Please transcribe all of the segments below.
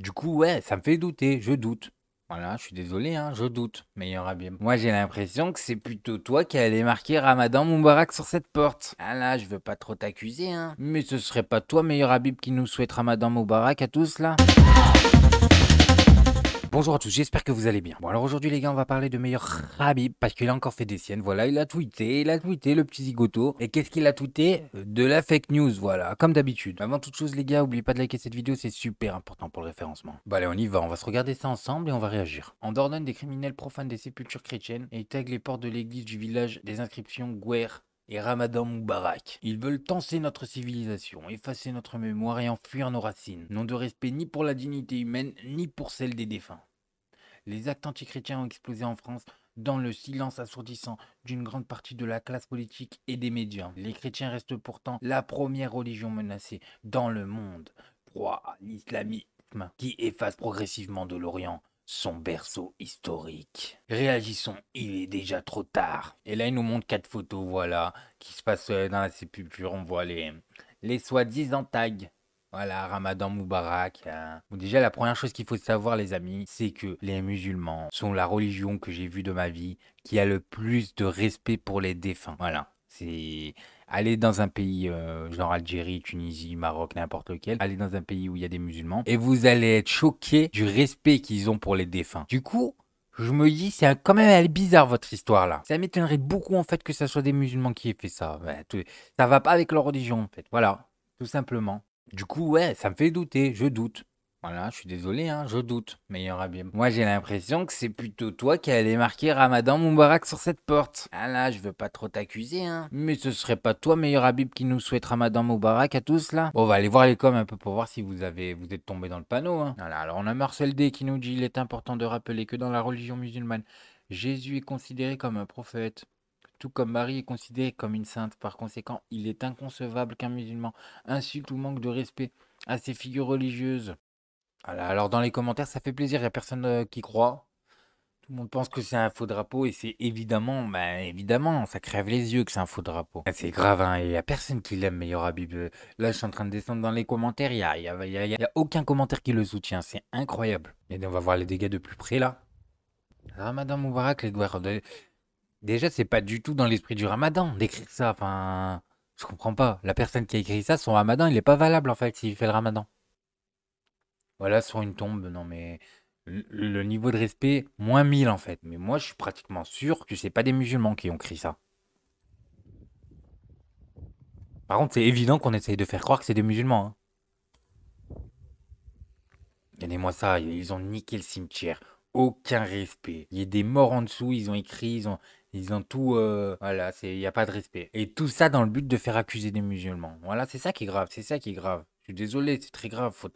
Du coup, ouais, ça me fait douter, je doute. Voilà, je suis désolé, hein, je doute, meilleur Habib. Moi, j'ai l'impression que c'est plutôt toi qui allais marquer Ramadan Moubarak sur cette porte. Ah là, je veux pas trop t'accuser, hein. Mais ce serait pas toi, meilleur Habib, qui nous souhaite Ramadan Moubarak à tous, là Bonjour à tous, j'espère que vous allez bien. Bon alors aujourd'hui les gars, on va parler de meilleur Habib parce qu'il a encore fait des siennes. Voilà, il a tweeté, il a tweeté le petit zigoto. Et qu'est-ce qu'il a tweeté De la fake news, voilà, comme d'habitude. Avant toute chose les gars, n'oubliez pas de liker cette vidéo, c'est super important pour le référencement. Bah allez, on y va, on va se regarder ça ensemble et on va réagir. On Dordogne, des criminels profanes des sépultures chrétiennes et taguent les portes de l'église du village des inscriptions guerre et Ramadan Moubarak. Ils veulent tancer notre civilisation, effacer notre mémoire et enfuir nos racines. N'ont de respect ni pour la dignité humaine, ni pour celle des défunts. Les actes antichrétiens ont explosé en France dans le silence assourdissant d'une grande partie de la classe politique et des médias. Les chrétiens restent pourtant la première religion menacée dans le monde, proie à l'islamisme qui efface progressivement de l'Orient son berceau historique. Réagissons, il est déjà trop tard. Et là, il nous montre quatre photos, voilà, qui se passent euh, dans la sépulture. On voit les, les soi-disant tags. Voilà, Ramadan Moubarak. Euh. déjà, la première chose qu'il faut savoir, les amis, c'est que les musulmans sont la religion que j'ai vue de ma vie qui a le plus de respect pour les défunts. Voilà. C'est aller dans un pays euh, genre Algérie, Tunisie, Maroc, n'importe lequel, aller dans un pays où il y a des musulmans et vous allez être choqué du respect qu'ils ont pour les défunts. Du coup, je me dis, c'est quand même bizarre votre histoire là. Ça m'étonnerait beaucoup en fait que ce soit des musulmans qui aient fait ça. Ben, ça va pas avec leur religion en fait. Voilà, tout simplement. Du coup, ouais, ça me fait douter, je doute. Voilà, je suis désolé, hein, je doute, meilleur Habib. Moi, j'ai l'impression que c'est plutôt toi qui allais marquer Ramadan Moubarak sur cette porte. Ah là, je veux pas trop t'accuser, hein. Mais ce serait pas toi, meilleur Habib, qui nous souhaite Ramadan Moubarak à tous, là Bon, on va aller voir les coms un peu pour voir si vous avez, vous êtes tombé dans le panneau, hein. Voilà, alors on a Marcel D qui nous dit, il est important de rappeler que dans la religion musulmane, Jésus est considéré comme un prophète. Tout comme Marie est considérée comme une sainte, par conséquent, il est inconcevable qu'un musulman insulte ou manque de respect à ses figures religieuses. Ah alors, dans les commentaires, ça fait plaisir, il n'y a personne euh, qui croit. Tout le monde pense que c'est un faux drapeau et c'est évidemment, ben évidemment, ça crève les yeux que c'est un faux drapeau. Ah, c'est grave, hein, il n'y a personne qui l'aime, meilleur Habib. Euh, là, je suis en train de descendre dans les commentaires, il n'y a, y a, y a, aucun commentaire qui le soutient, c'est incroyable. Et on va voir les dégâts de plus près là. Ramadan Moubarak, les Déjà, c'est pas du tout dans l'esprit du ramadan d'écrire ça, enfin. Je comprends pas. La personne qui a écrit ça, son ramadan, il est pas valable en fait s'il fait le ramadan voilà, sur une tombe. Non, mais le niveau de respect, moins 1000 en fait. Mais moi, je suis pratiquement sûr que c'est pas des musulmans qui ont crié ça. Par contre, c'est évident qu'on essaye de faire croire que c'est des musulmans. Hein. moi ça, ils ont niqué le cimetière. Aucun respect. Il y a des morts en dessous, ils ont écrit, ils ont, ils ont tout. Euh, voilà, il n'y a pas de respect. Et tout ça dans le but de faire accuser des musulmans. Voilà, c'est ça qui est grave, c'est ça qui est grave désolé, c'est très grave. Faut,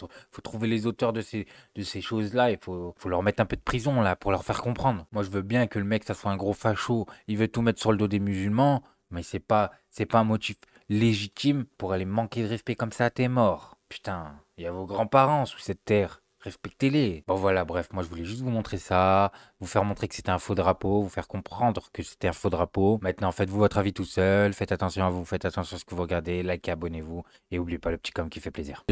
trouver les auteurs de ces, de ces choses-là il faut, leur mettre un peu de prison là pour leur faire comprendre. Moi, je veux bien que le mec, ça soit un gros facho, il veut tout mettre sur le dos des musulmans, mais c'est pas, c'est pas un motif légitime pour aller manquer de respect comme ça à tes morts. Putain, il y a vos grands-parents sous cette terre respectez-les. Bon voilà, bref, moi je voulais juste vous montrer ça, vous faire montrer que c'était un faux drapeau, vous faire comprendre que c'était un faux drapeau. Maintenant, faites-vous votre avis tout seul, faites attention à vous, faites attention à ce que vous regardez, likez, abonnez-vous, et oubliez pas le petit com qui fait plaisir.